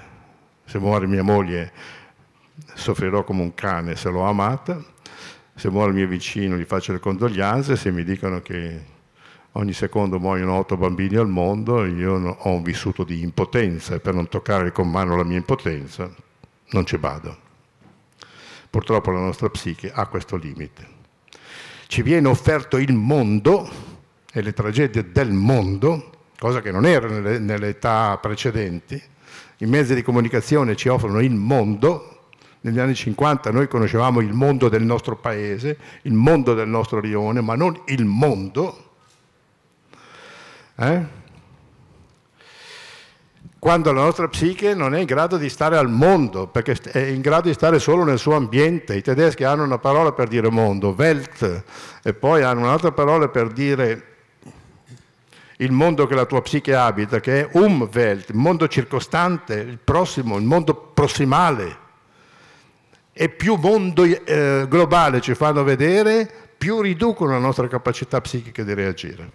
se muore mia moglie soffrirò come un cane se l'ho amata, se muore il mio vicino gli faccio le condoglianze, se mi dicono che ogni secondo muoiono otto bambini al mondo, io ho un vissuto di impotenza e per non toccare con mano la mia impotenza non ci vado. Purtroppo la nostra psiche ha questo limite. Ci viene offerto il mondo e le tragedie del mondo, cosa che non era nelle, nelle età precedenti, i mezzi di comunicazione ci offrono il mondo, negli anni 50 noi conoscevamo il mondo del nostro paese, il mondo del nostro rione, ma non il mondo. Eh? Quando la nostra psiche non è in grado di stare al mondo, perché è in grado di stare solo nel suo ambiente. I tedeschi hanno una parola per dire mondo, Welt, e poi hanno un'altra parola per dire il mondo che la tua psiche abita, che è Umwelt, il mondo circostante, il prossimo, il mondo prossimale. E più mondo eh, globale ci fanno vedere, più riducono la nostra capacità psichica di reagire.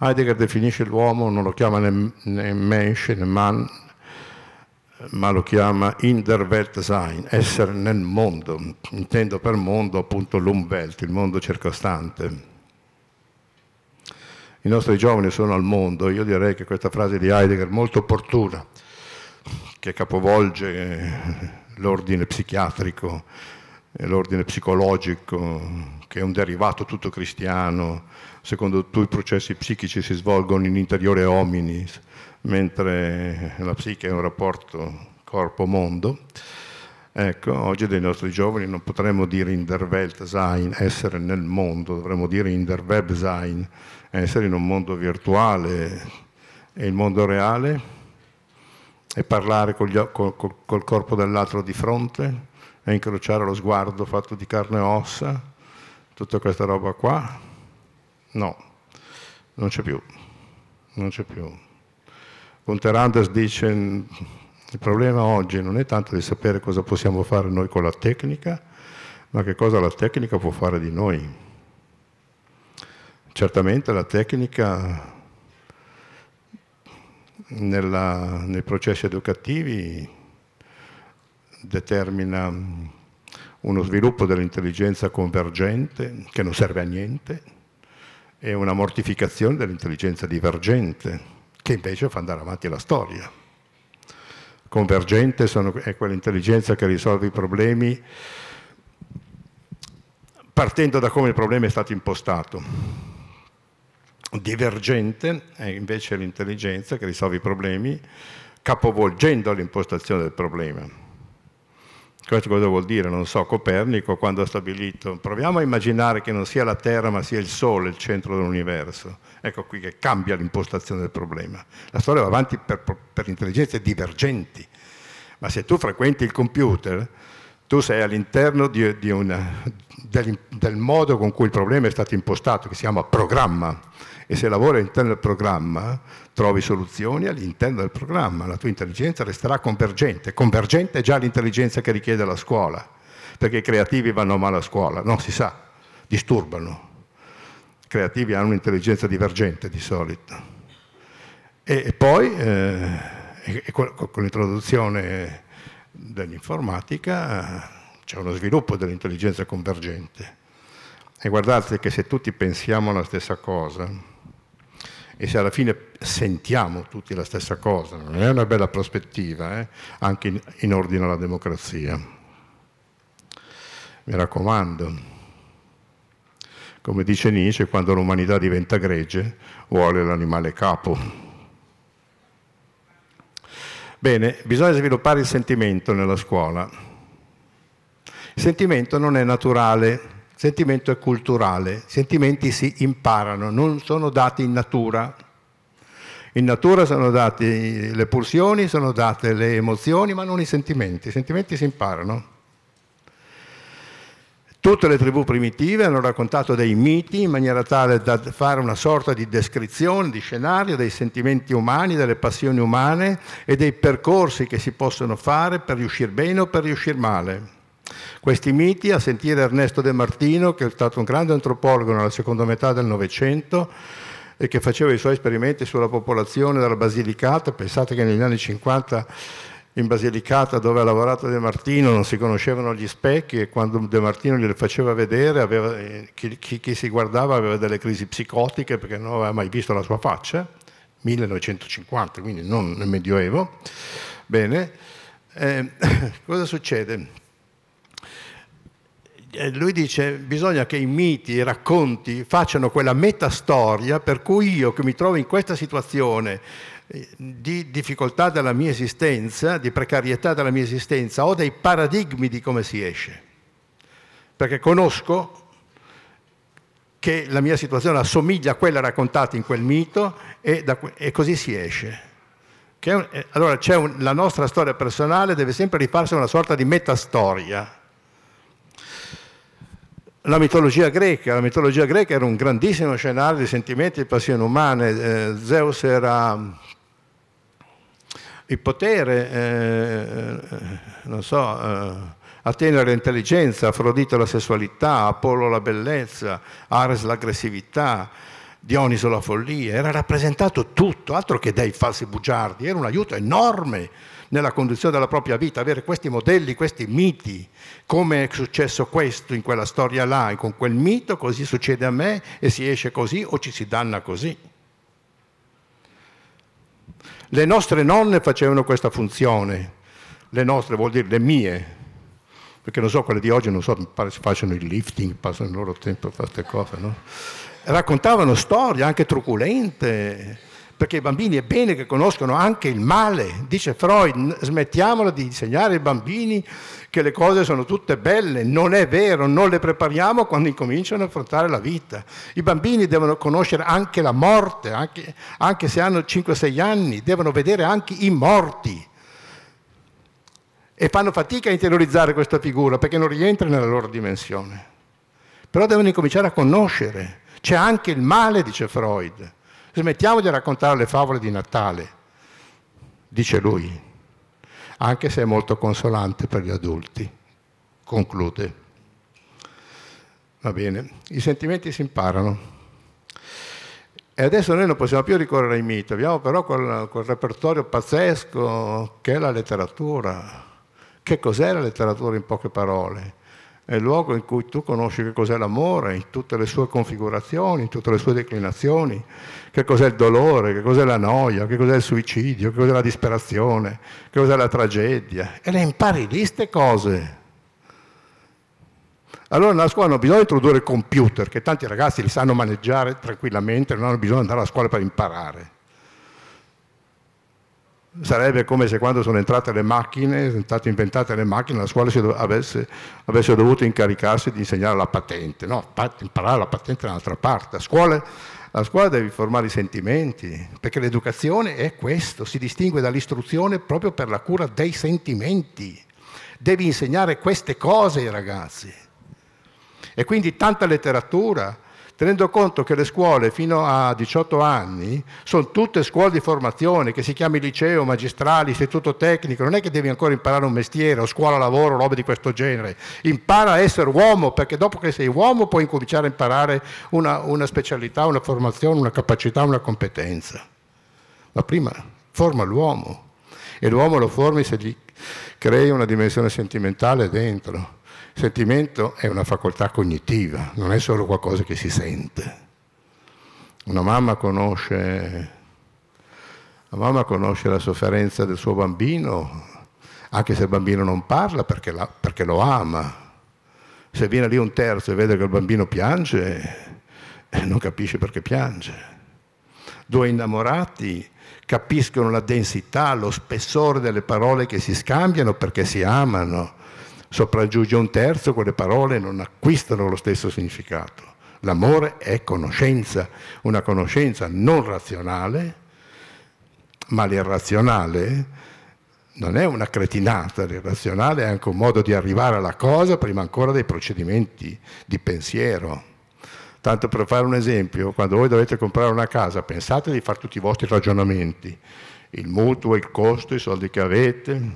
Heidegger definisce l'uomo, non lo chiama né, né Mensch né Mann, ma lo chiama in der Welt sein, essere nel mondo, intendo per mondo appunto l'umwelt, il mondo circostante. I nostri giovani sono al mondo, io direi che questa frase di Heidegger è molto opportuna, che capovolge eh, l'ordine psichiatrico, eh, l'ordine psicologico, che è un derivato tutto cristiano, secondo cui i processi psichici si svolgono in interiore hominis, mentre la psiche è un rapporto corpo-mondo. Ecco, oggi dei nostri giovani non potremmo dire in der Welt sein, essere nel mondo, dovremmo dire in der Web sein, essere in un mondo virtuale e il mondo reale e parlare gli, col, col corpo dell'altro di fronte e incrociare lo sguardo fatto di carne e ossa, tutta questa roba qua, no, non c'è più, non c'è più. Conterandes dice il problema oggi non è tanto di sapere cosa possiamo fare noi con la tecnica, ma che cosa la tecnica può fare di noi. Certamente la tecnica nella, nei processi educativi determina uno sviluppo dell'intelligenza convergente che non serve a niente e una mortificazione dell'intelligenza divergente che invece fa andare avanti la storia. Convergente sono, è quell'intelligenza che risolve i problemi partendo da come il problema è stato impostato. Divergente è invece l'intelligenza che risolve i problemi capovolgendo l'impostazione del problema questo cosa vuol dire? Non so, Copernico quando ha stabilito, proviamo a immaginare che non sia la Terra ma sia il Sole il centro dell'universo. Ecco qui che cambia l'impostazione del problema. La storia va avanti per, per intelligenze divergenti, ma se tu frequenti il computer, tu sei all'interno di, di una, del, del modo con cui il problema è stato impostato, che si chiama programma e se lavori all'interno del programma trovi soluzioni all'interno del programma, la tua intelligenza resterà convergente, convergente è già l'intelligenza che richiede la scuola, perché i creativi vanno male a scuola, non si sa, disturbano, i creativi hanno un'intelligenza divergente di solito. E, e poi eh, e con, con l'introduzione dell'informatica c'è uno sviluppo dell'intelligenza convergente. E guardate che se tutti pensiamo alla stessa cosa, e se alla fine sentiamo tutti la stessa cosa, non è una bella prospettiva, eh? anche in, in ordine alla democrazia. Mi raccomando come dice Nietzsche, quando l'umanità diventa gregge, vuole l'animale capo. Bene, bisogna sviluppare il sentimento nella scuola. Il sentimento non è naturale, sentimento è culturale, i sentimenti si imparano, non sono dati in natura. In natura sono date le pulsioni, sono date le emozioni, ma non i sentimenti. I sentimenti si imparano. Tutte le tribù primitive hanno raccontato dei miti in maniera tale da fare una sorta di descrizione, di scenario dei sentimenti umani, delle passioni umane e dei percorsi che si possono fare per riuscire bene o per riuscire male. Questi miti, a sentire Ernesto De Martino, che è stato un grande antropologo nella seconda metà del Novecento, e che faceva i suoi esperimenti sulla popolazione della Basilicata. Pensate che negli anni 50 in Basilicata dove ha lavorato De Martino non si conoscevano gli specchi e quando De Martino glieli faceva vedere aveva, eh, chi, chi, chi, si guardava aveva delle crisi psicotiche perché non aveva mai visto la sua faccia, 1950, quindi non nel Medioevo. Bene, eh, cosa succede? Eh, lui dice bisogna che i miti, i racconti facciano quella metastoria per cui io che mi trovo in questa situazione eh, di difficoltà della mia esistenza, di precarietà della mia esistenza, ho dei paradigmi di come si esce. Perché conosco che la mia situazione assomiglia a quella raccontata in quel mito e, da, e così si esce. Un, eh, allora un, la nostra storia personale deve sempre rifarsi una sorta di metastoria la mitologia greca. La mitologia greca era un grandissimo scenario di sentimenti e passioni umane. Eh, Zeus era eh, il potere, eh, eh, non so, eh, Atene era l'intelligenza, Afrodite la sessualità, Apollo la bellezza, Ares l'aggressività, Dioniso la follia. Era rappresentato tutto, altro che dei falsi bugiardi. Era un aiuto enorme nella conduzione della propria vita, avere questi modelli, questi miti, come è successo questo in quella storia là, e con quel mito, così succede a me e si esce così o ci si danna così. Le nostre nonne facevano questa funzione, le nostre vuol dire le mie, perché non so quelle di oggi, non so, pare si facciano il lifting, passano il loro tempo a fare queste cose, no? Raccontavano storie anche truculente, perché i bambini è bene che conoscono anche il male, dice Freud, smettiamola di insegnare ai bambini che le cose sono tutte belle, non è vero, non le prepariamo quando incominciano a affrontare la vita. I bambini devono conoscere anche la morte, anche, anche se hanno 5-6 anni, devono vedere anche i morti. E fanno fatica a interiorizzare questa figura perché non rientra nella loro dimensione. Però devono incominciare a conoscere. C'è anche il male, dice Freud Smettiamo di raccontare le favole di Natale, dice lui, anche se è molto consolante per gli adulti. Conclude. Va bene, i sentimenti si imparano. E adesso noi non possiamo più ricorrere ai miti, abbiamo però quel, quel repertorio pazzesco che è la letteratura. Che cos'è la letteratura in poche parole? è il luogo in cui tu conosci che cos'è l'amore, in tutte le sue configurazioni, in tutte le sue declinazioni, che cos'è il dolore, che cos'è la noia, che cos'è il suicidio, che cos'è la disperazione, che cos'è la tragedia. E le impari lì queste cose. Allora nella scuola non bisogna introdurre computer, che tanti ragazzi li sanno maneggiare tranquillamente, non hanno bisogno di andare a scuola per imparare. Sarebbe come se quando sono entrate le macchine, sono state inventate le macchine, la scuola avesse, avesse, dovuto incaricarsi di insegnare la patente. No, imparare la patente è un'altra parte. La scuola, la scuola deve formare i sentimenti, perché l'educazione è questo, si distingue dall'istruzione proprio per la cura dei sentimenti. Devi insegnare queste cose ai ragazzi. E quindi tanta letteratura, tenendo conto che le scuole fino a 18 anni sono tutte scuole di formazione, che si chiami liceo, magistrale, istituto tecnico, non è che devi ancora imparare un mestiere o scuola lavoro, roba di questo genere, impara a essere uomo perché dopo che sei uomo puoi incominciare a imparare una, una specialità, una formazione, una capacità, una competenza. Ma prima forma l'uomo e l'uomo lo formi se gli crei una dimensione sentimentale dentro sentimento è una facoltà cognitiva, non è solo qualcosa che si sente. Una mamma conosce, la, mamma conosce la sofferenza del suo bambino, anche se il bambino non parla perché, la, perché lo ama. Se viene lì un terzo e vede che il bambino piange, eh, non capisce perché piange. Due innamorati capiscono la densità, lo spessore delle parole che si scambiano perché si amano sopraggiunge un terzo, quelle parole non acquistano lo stesso significato. L'amore è conoscenza, una conoscenza non razionale, ma l'irrazionale non è una cretinata, l'irrazionale è anche un modo di arrivare alla cosa prima ancora dei procedimenti di pensiero. Tanto per fare un esempio, quando voi dovete comprare una casa, pensate di fare tutti i vostri ragionamenti, il mutuo, il costo, i soldi che avete,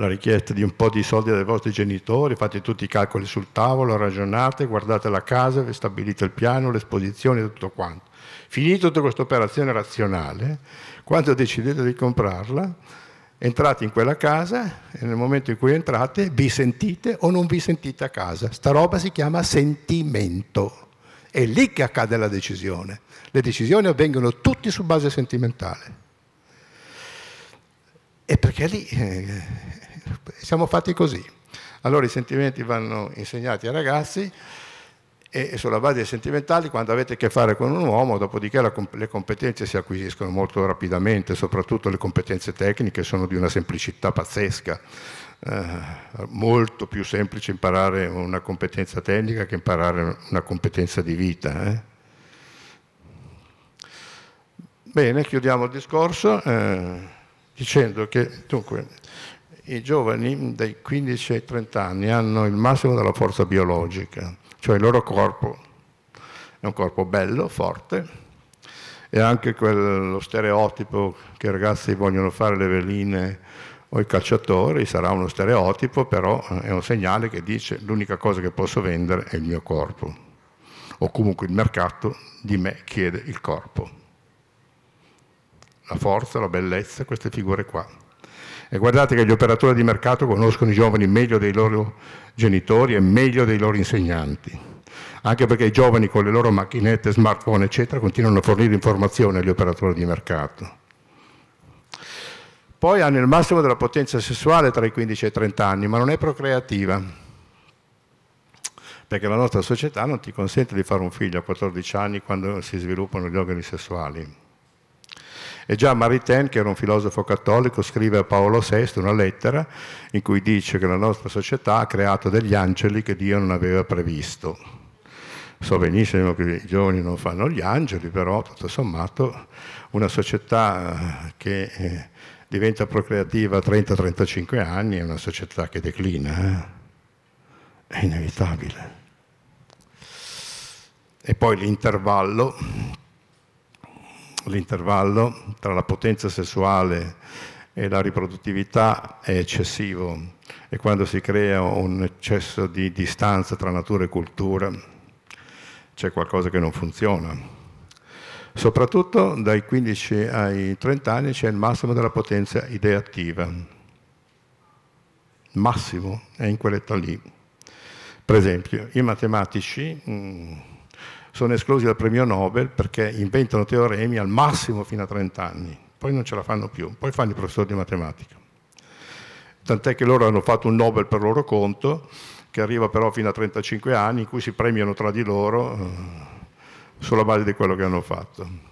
la richiesta di un po' di soldi dai vostri genitori, fate tutti i calcoli sul tavolo, ragionate, guardate la casa, stabilite il piano, l'esposizione e tutto quanto. Finito tutta questa operazione razionale, quando decidete di comprarla, entrate in quella casa e nel momento in cui entrate vi sentite o non vi sentite a casa. Sta roba si chiama sentimento. È lì che accade la decisione. Le decisioni avvengono tutte su base sentimentale. E perché lì eh, siamo fatti così. Allora i sentimenti vanno insegnati ai ragazzi e sulla base dei sentimentali quando avete a che fare con un uomo, dopodiché la, le competenze si acquisiscono molto rapidamente, soprattutto le competenze tecniche sono di una semplicità pazzesca. Eh, molto più semplice imparare una competenza tecnica che imparare una competenza di vita. Eh? Bene, chiudiamo il discorso eh, dicendo che dunque, i giovani dai 15 ai 30 anni hanno il massimo della forza biologica, cioè il loro corpo è un corpo bello, forte, e anche quello stereotipo che i ragazzi vogliono fare le veline o i calciatori sarà uno stereotipo, però eh, è un segnale che dice l'unica cosa che posso vendere è il mio corpo, o comunque il mercato di me chiede il corpo, la forza, la bellezza, queste figure qua. E guardate che gli operatori di mercato conoscono i giovani meglio dei loro genitori e meglio dei loro insegnanti, anche perché i giovani con le loro macchinette, smartphone, eccetera, continuano a fornire informazioni agli operatori di mercato. Poi hanno il massimo della potenza sessuale tra i 15 e i 30 anni, ma non è procreativa perché la nostra società non ti consente di fare un figlio a 14 anni quando si sviluppano gli organi sessuali. E già Maritain, che era un filosofo cattolico, scrive a Paolo VI una lettera in cui dice che la nostra società ha creato degli angeli che Dio non aveva previsto. So benissimo che i giovani non fanno gli angeli, però tutto sommato una società eh, che eh, diventa procreativa a 30-35 anni è una società che declina, eh? è inevitabile. E poi l'intervallo l'intervallo tra la potenza sessuale e la riproduttività è eccessivo e quando si crea un eccesso di distanza tra natura e cultura c'è qualcosa che non funziona. Soprattutto dai 15 ai 30 anni c'è il massimo della potenza ideativa. Massimo è in quell'età lì. Per esempio, i matematici mm, sono esclusi dal premio Nobel perché inventano teoremi al massimo fino a 30 anni, poi non ce la fanno più, poi fanno i professori di matematica. Tant'è che loro hanno fatto un Nobel per loro conto, che arriva però fino a 35 anni, in cui si premiano tra di loro eh, sulla base di quello che hanno fatto.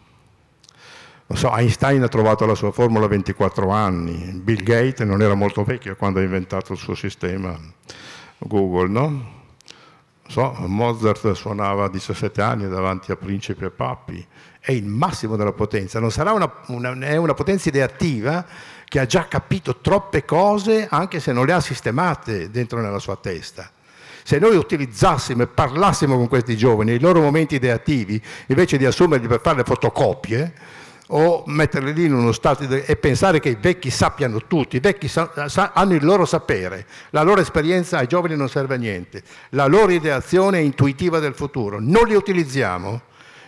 Non So, Einstein ha trovato la sua formula a 24 anni, Bill Gates non era molto vecchio quando ha inventato il suo sistema Google, no? so, Mozart suonava a 17 anni davanti a principi e papi, è il massimo della potenza, non sarà una, una, è una potenza ideativa che ha già capito troppe cose anche se non le ha sistemate dentro nella sua testa. Se noi utilizzassimo e parlassimo con questi giovani nei loro momenti ideativi, invece di assumerli per fare le fotocopie, o metterli lì in uno stato di, e pensare che i vecchi sappiano tutto, i vecchi sa, sa, hanno il loro sapere, la loro esperienza ai giovani non serve a niente, la loro ideazione è intuitiva del futuro, non li utilizziamo,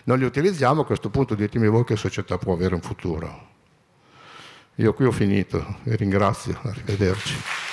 non li utilizziamo, a questo punto ditemi voi che società può avere un futuro. Io qui ho finito, vi ringrazio, arrivederci.